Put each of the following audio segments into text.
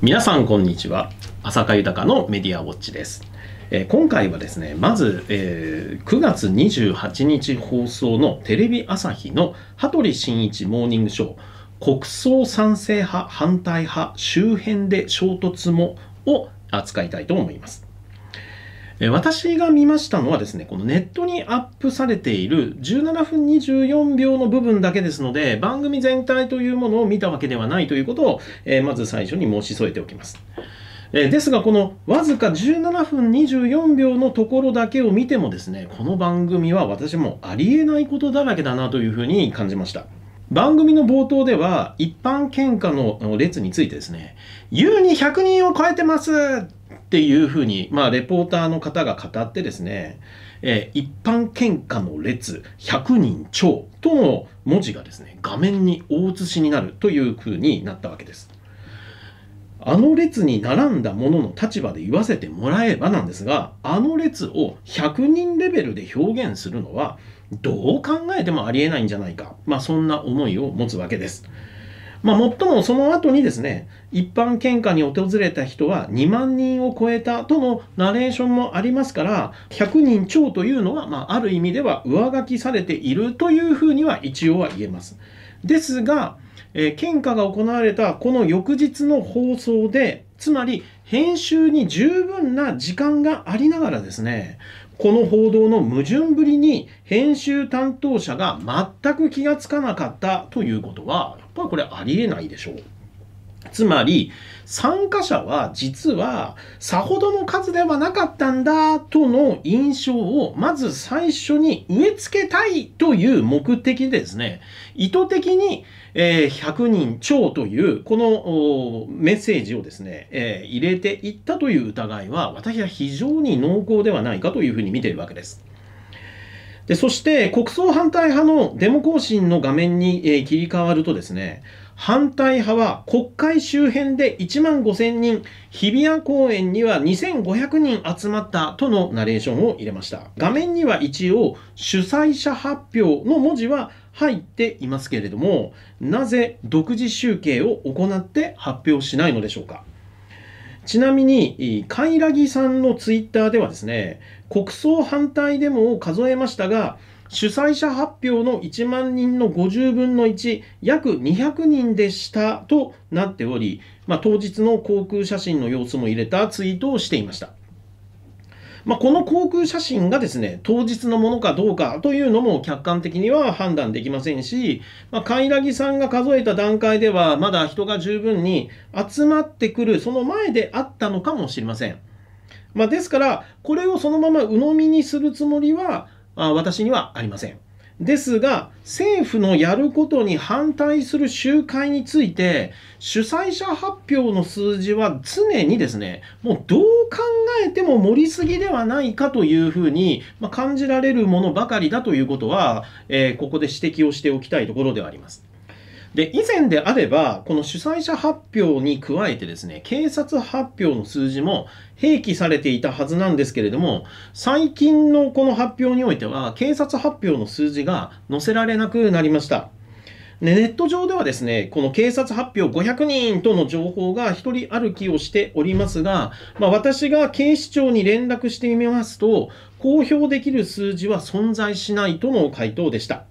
皆さんこんにちは浅香豊のメディアウォッチです、えー、今回はですねまず、えー、9月28日放送のテレビ朝日の羽鳥慎一モーニングショー国葬賛成派反対派周辺で衝突もを扱いたいと思います私が見ましたのはですね、このネットにアップされている17分24秒の部分だけですので、番組全体というものを見たわけではないということを、えまず最初に申し添えておきます。えですが、このわずか17分24秒のところだけを見てもですね、この番組は私もありえないことだらけだなというふうに感じました。番組の冒頭では一般献花の列についてですね、優に100人を超えてますっていうふうに、まあ、レポーターの方が語ってですね、えー、一般献花の列100人超との文字がですね画面に大写しになるというふうになったわけです。あの列に並んだものの立場で言わせてもらえばなんですがあの列を100人レベルで表現するのはどう考えてもありえないんじゃないか、まあ、そんな思いを持つわけです。まあ、もっともその後にですね、一般献花に訪れた人は2万人を超えたとのナレーションもありますから、100人超というのは、まあ、ある意味では上書きされているというふうには一応は言えます。ですが、えー、献花が行われたこの翌日の放送で、つまり編集に十分な時間がありながらですね、この報道の矛盾ぶりに編集担当者が全く気がつかなかったということはぱこれありえないでしょう。つまり参加者は実はさほどの数ではなかったんだとの印象をまず最初に植え付けたいという目的でですね意図的に100人超というこのメッセージをですね入れていったという疑いは私は非常に濃厚ではないかというふうに見ているわけです。でそして国葬反対派のデモ行進の画面に、えー、切り替わるとですね反対派は国会周辺で1万5000人日比谷公園には2500人集まったとのナレーションを入れました画面には一応主催者発表の文字は入っていますけれどもなぜ独自集計を行って発表しないのでしょうかちなみに、カイラギさんのツイッターではですね、国葬反対デモを数えましたが、主催者発表の1万人の50分の1、約200人でしたとなっており、まあ、当日の航空写真の様子も入れたツイートをしていました。まあ、この航空写真がですね、当日のものかどうかというのも客観的には判断できませんし、まあ、イラギさんが数えた段階では、まだ人が十分に集まってくる、その前であったのかもしれません。まあ、ですから、これをそのまま鵜呑みにするつもりは、あ私にはありません。ですが、政府のやることに反対する集会について、主催者発表の数字は常にですね、もうどう考えても盛りすぎではないかというふうに、まあ、感じられるものばかりだということは、えー、ここで指摘をしておきたいところではあります。で以前であれば、この主催者発表に加えてですね、警察発表の数字も併記されていたはずなんですけれども、最近のこの発表においては、警察発表の数字が載せられなくなりました。ネット上ではですね、この警察発表500人との情報が一人歩きをしておりますが、まあ、私が警視庁に連絡してみますと、公表できる数字は存在しないとの回答でした。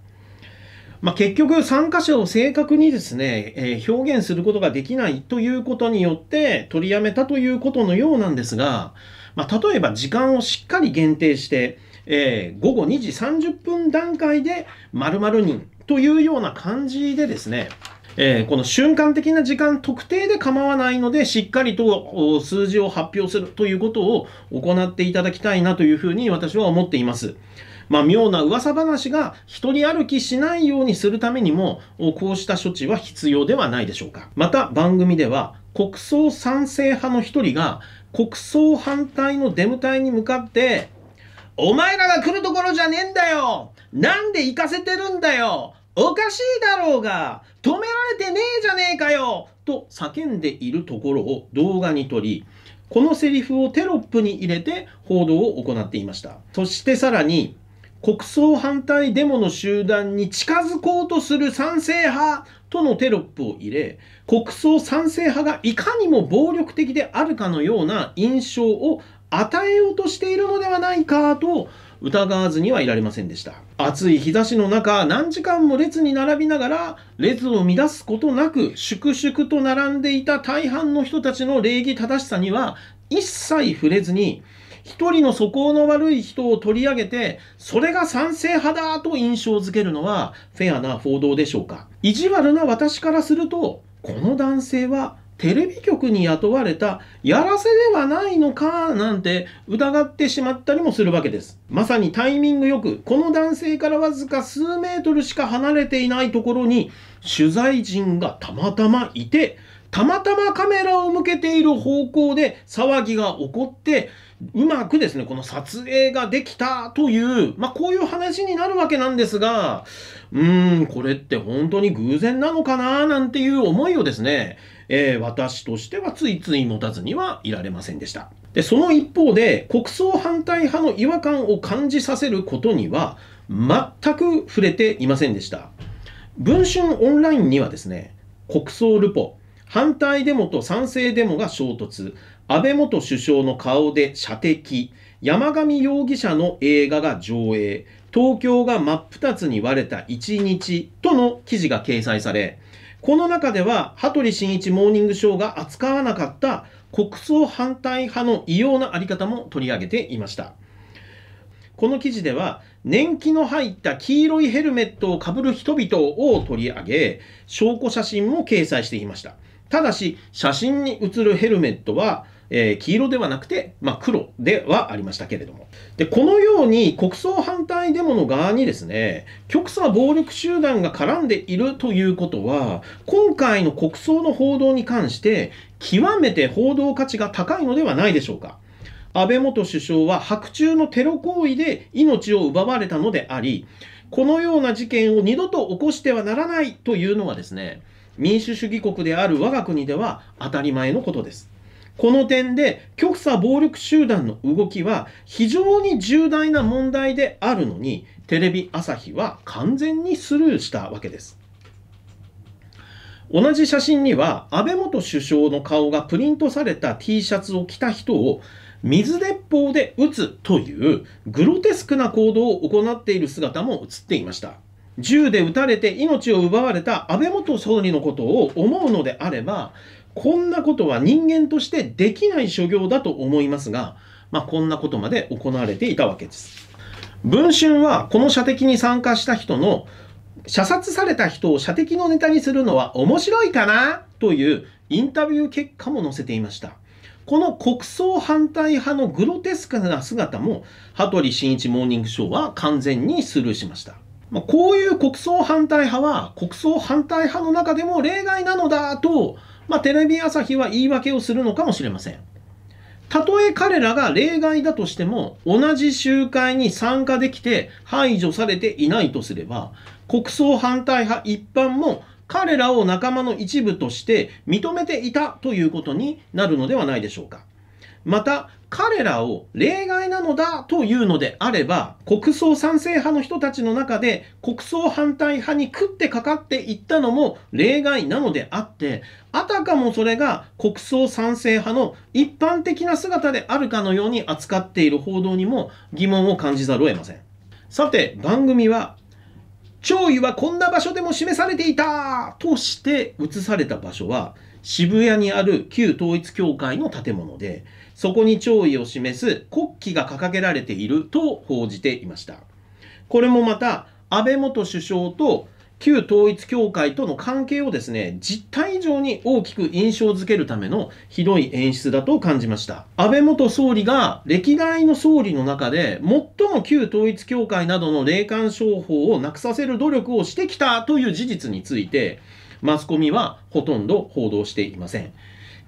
まあ、結局、参加者を正確にですね、えー、表現することができないということによって取りやめたということのようなんですが、まあ、例えば時間をしっかり限定して、えー、午後2時30分段階で〇〇人、というような感じでですね、えー、この瞬間的な時間特定で構わないので、しっかりと数字を発表するということを行っていただきたいなというふうに私は思っています。まあ、妙な噂話が一人歩きしないようにするためにも、こうした処置は必要ではないでしょうか。また番組では、国葬賛成派の一人が、国葬反対の出迎えに向かって、お前らが来るところじゃねえんだよなんで行かせてるんだよおかしいだろうが止められてねえじゃねえかよと叫んでいるところを動画に撮り、このセリフをテロップに入れて報道を行っていました。そしてさらに、国葬反対デモの集団に近づこうとする賛成派とのテロップを入れ、国葬賛成派がいかにも暴力的であるかのような印象を与えようとしているのではないかと疑わずにはいられませんでした暑い日差しの中何時間も列に並びながら列を乱すことなく粛々と並んでいた大半の人たちの礼儀正しさには一切触れずに一人の素行の悪い人を取り上げて、それが賛成派だと印象づけるのはフェアな報道でしょうか。意地悪な私からすると、この男性はテレビ局に雇われたやらせではないのかなんて疑ってしまったりもするわけです。まさにタイミングよく、この男性からわずか数メートルしか離れていないところに取材陣がたまたまいて、たまたまカメラを向けている方向で騒ぎが起こって、うまくですね、この撮影ができたという、まあ、こういう話になるわけなんですが、うーん、これって本当に偶然なのかななんていう思いをですね、えー、私としてはついつい持たずにはいられませんでした。で、その一方で、国葬反対派の違和感を感じさせることには、全く触れていませんでした。文春オンラインにはですね、国葬ルポ、反対デモと賛成デモが衝突、安倍元首相の顔で射的、山上容疑者の映画が上映、東京が真っ二つに割れた一日との記事が掲載され、この中では、羽鳥慎一モーニングショーが扱わなかった国葬反対派の異様なあり方も取り上げていました。この記事では、年季の入った黄色いヘルメットをかぶる人々を取り上げ、証拠写真も掲載していました。ただし、写真に写るヘルメットは、えー、黄色ではなくて、まあ、黒ではありましたけれども。で、このように国葬反対デモの側にですね、極左暴力集団が絡んでいるということは、今回の国葬の報道に関して、極めて報道価値が高いのではないでしょうか。安倍元首相は白昼のテロ行為で命を奪われたのであり、このような事件を二度と起こしてはならないというのはですね、民主主義国である我が国では当たり前のことです。この点で極左暴力集団の動きは非常に重大な問題であるのにテレビ朝日は完全にスルーしたわけです。同じ写真には安倍元首相の顔がプリントされた T シャツを着た人を水鉄砲で撃つというグロテスクな行動を行っている姿も映っていました。銃で撃たれて命を奪われた安倍元総理のことを思うのであればこんなことは人間としてできない所業だと思いますが、まあ、こんなことまで行われていたわけです。文春はこの射的に参加した人の射殺された人を射的のネタにするのは面白いかなというインタビュー結果も載せていました。この国葬反対派のグロテスクな姿も、羽鳥慎一モーニングショーは完全にスルーしました。まあ、こういう国葬反対派は、国葬反対派の中でも例外なのだと、まあ、テレビ朝日は言い訳をするのかもしれません。たとえ彼らが例外だとしても、同じ集会に参加できて排除されていないとすれば、国葬反対派一般も彼らを仲間の一部として認めていたということになるのではないでしょうか。また、彼らを例外なのだというのであれば、国葬賛成派の人たちの中で国葬反対派に食ってかかっていったのも例外なのであって、あたかもそれが国葬賛成派の一般的な姿であるかのように扱っている報道にも疑問を感じざるを得ません。さて、番組は、弔意はこんな場所でも示されていたとして映された場所は、渋谷にある旧統一教会の建物で、そこに弔意を示す国旗が掲げられていると報じていました。これもまた、安倍元首相と旧統一教会との関係をですね、実態以上に大きく印象づけるためのひどい演出だと感じました。安倍元総理が歴代の総理の中で最も旧統一教会などの霊感商法をなくさせる努力をしてきたという事実について、マスコミはほとんど報道していません。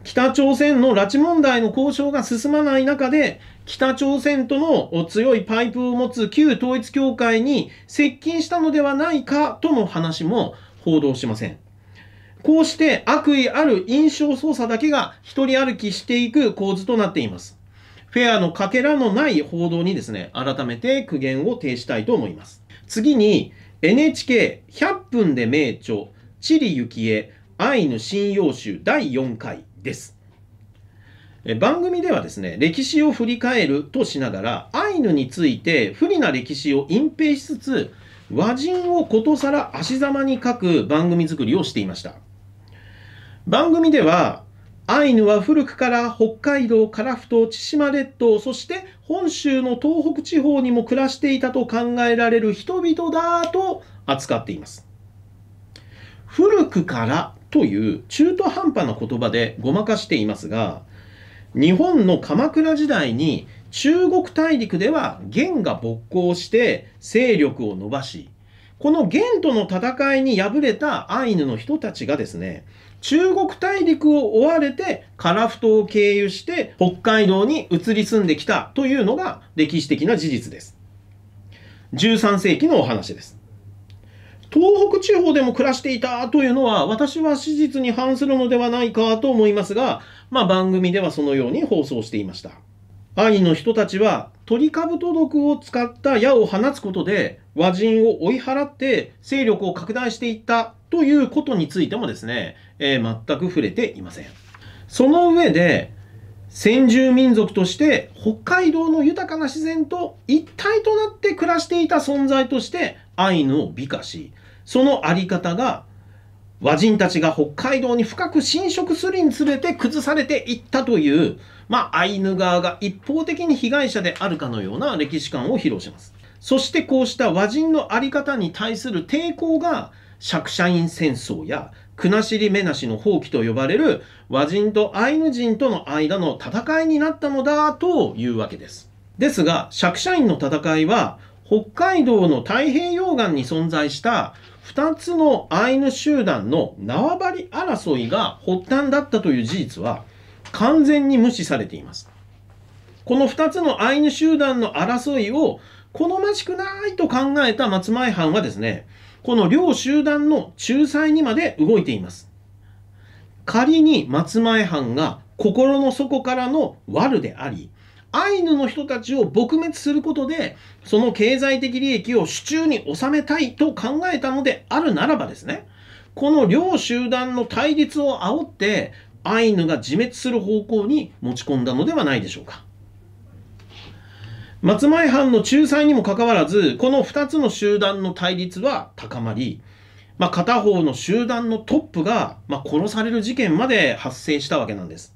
北朝鮮の拉致問題の交渉が進まない中で、北朝鮮との強いパイプを持つ旧統一教会に接近したのではないかとの話も報道しません。こうして悪意ある印象操作だけが一人歩きしていく構図となっています。フェアのかけらのない報道にですね、改めて苦言を呈したいと思います。次に、NHK100 分で名著地理幸恵アイヌ信用集第4回です。番組ではですね、歴史を振り返るとしながら、アイヌについて不利な歴史を隠蔽しつつ、和人をことさら足ざまに書く番組作りをしていました。番組では、アイヌは古くから北海道、樺太、千島列島、そして本州の東北地方にも暮らしていたと考えられる人々だと扱っています。古くからという中途半端な言葉でごまかしていますが、日本の鎌倉時代に中国大陸では元が勃興して勢力を伸ばし、この元との戦いに敗れたアイヌの人たちがですね、中国大陸を追われて樺太を経由して北海道に移り住んできたというのが歴史的な事実です。13世紀のお話です。東北地方でも暮らしていたというのは、私は史実に反するのではないかと思いますが、まあ、番組ではそのように放送していました。アイの人たちは、トリカブト毒を使った矢を放つことで、和人を追い払って勢力を拡大していったということについてもですね、えー、全く触れていません。その上で、先住民族として北海道の豊かな自然と一体となって暮らしていた存在としてアイヌを美化しそのあり方が和人たちが北海道に深く侵食するにつれて崩されていったという、まあ、アイヌ側が一方的に被害者であるかのような歴史観を披露します。そしてこうした和人のあり方に対する抵抗が、釈イン戦争や国後めなしの放棄と呼ばれる和人とアイヌ人との間の戦いになったのだというわけです。ですが、ャインの戦いは、北海道の太平洋岸に存在した2つのアイヌ集団の縄張り争いが発端だったという事実は完全に無視されています。この2つのアイヌ集団の争いを好ましくないと考えた松前藩はですね、この両集団の仲裁にまで動いています。仮に松前藩が心の底からの悪であり、アイヌの人たちを撲滅することで、その経済的利益を手中に収めたいと考えたのであるならばですね、この両集団の対立を煽って、アイヌが自滅する方向に持ち込んだのではないでしょうか。松前藩の仲裁にもかかわらず、この2つの集団の対立は高まり、まあ、片方の集団のトップが、まあ、殺される事件まで発生したわけなんです。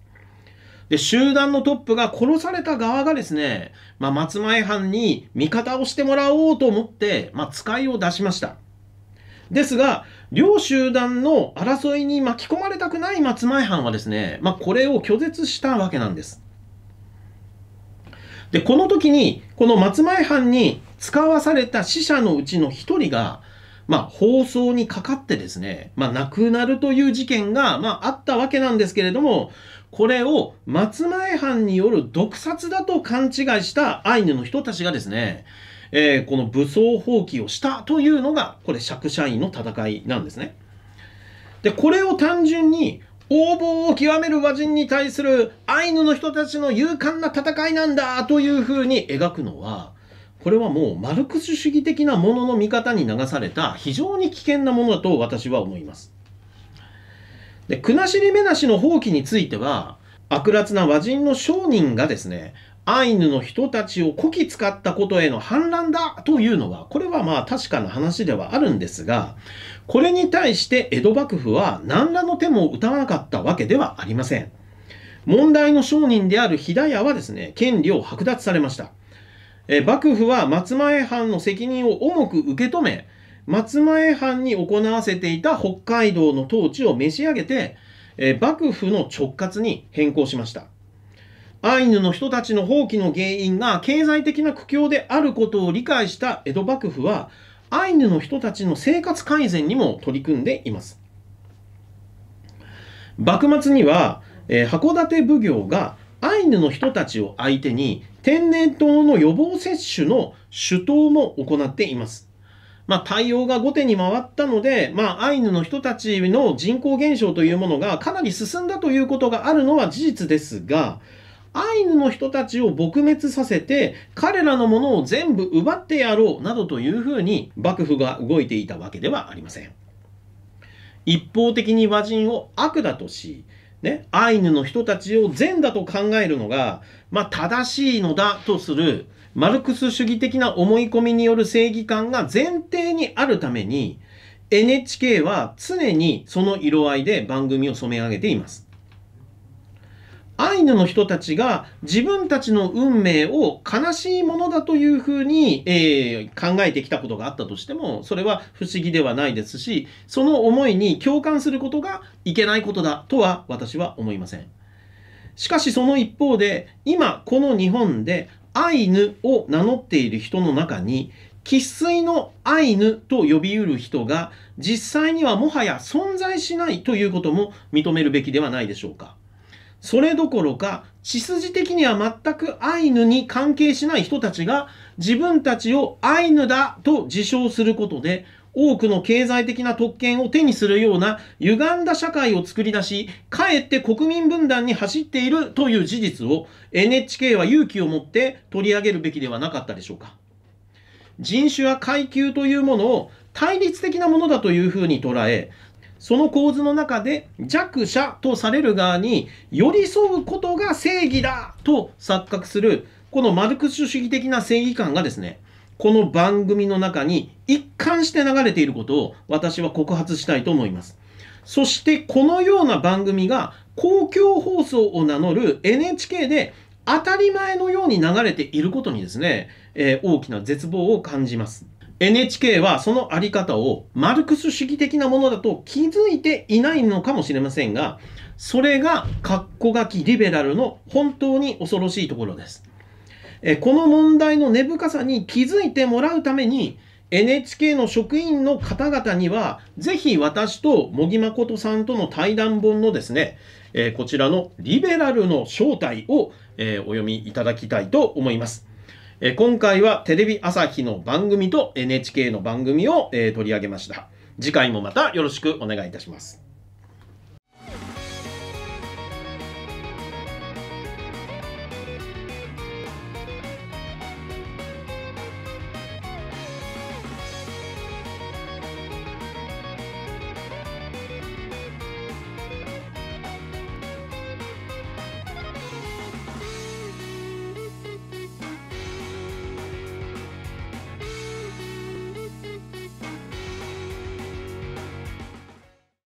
で、集団のトップが殺された側がですね、まあ、松前藩に味方をしてもらおうと思って、まあ、使いを出しました。ですが、両集団の争いに巻き込まれたくない松前藩はですね、まあ、これを拒絶したわけなんです。で、この時に、この松前藩に使わされた死者のうちの1人が、まあ、放送にかかってですね、まあ、亡くなるという事件が、まあ、あったわけなんですけれども、これを松前藩による毒殺だと勘違いしたアイヌの人たちがですね、えー、この武装蜂起をしたというのが、これ、釈社員の戦いなんですね。で、これを単純に、横暴を極める和人に対するアイヌの人たちの勇敢な戦いなんだというふうに描くのは、これはもうマルクス主義的なものの見方に流された非常に危険なものだと私は思います。で国後目なしの放棄については悪辣な和人の商人がですねアイヌの人たちをこき使ったことへの反乱だというのは、これはまあ確かな話ではあるんですが、これに対して江戸幕府は何らの手も打たなかったわけではありません。問題の商人である飛騨屋はですね、権利を剥奪されました。え幕府は松前藩の責任を重く受け止め、松前藩に行わせていた北海道の統治を召し上げて、えー、幕府の直轄に変更しました。アイヌの人たちの放棄の原因が経済的な苦境であることを理解した江戸幕府は、アイヌの人たちの生活改善にも取り組んでいます。幕末には、えー、函館奉行がアイヌの人たちを相手に天然痘の予防接種の主刀も行っています。まあ、対応が後手に回ったので、まあ、アイヌの人たちの人口減少というものがかなり進んだということがあるのは事実ですが、アイヌの人たちを撲滅させて、彼らのものを全部奪ってやろうなどというふうに幕府が動いていたわけではありません。一方的に和人を悪だとし、ね、アイヌの人たちを善だと考えるのが、まあ、正しいのだとする、マルクス主義的な思い込みによる正義感が前提にあるために NHK は常にその色合いで番組を染め上げています。アイヌの人たちが自分たちの運命を悲しいものだというふうに、えー、考えてきたことがあったとしてもそれは不思議ではないですしその思いに共感することがいけないことだとは私は思いません。しかしその一方で今この日本でアイヌを名乗っている人の中に生粋のアイヌと呼びうる人が実際にはもはや存在しないということも認めるべきではないでしょうか。それどころか血筋的には全くアイヌに関係しない人たちが自分たちをアイヌだと自称することで多くの経済的な特権を手にするような歪んだ社会を作り出し、かえって国民分断に走っているという事実を NHK は勇気を持って取り上げるべきではなかったでしょうか。人種や階級というものを対立的なものだというふうに捉え、その構図の中で弱者とされる側に寄り添うことが正義だと錯覚する、このマルクス主義的な正義感がですね、この番組の中に一貫して流れていることを私は告発したいと思います。そしてこのような番組が公共放送を名乗る NHK で当たり前のように流れていることにですね、えー、大きな絶望を感じます。NHK はそのあり方をマルクス主義的なものだと気づいていないのかもしれませんが、それがカッコ書きリベラルの本当に恐ろしいところです。えこの問題の根深さに気づいてもらうために NHK の職員の方々にはぜひ私と茂木誠さんとの対談本のですね、えこちらの「リベラルの正体を」えお読みいただきたいと思います。え今回はテレビ朝日の番組と NHK の番組を、え取り上げました。次回もまたよろしくお願いいたします。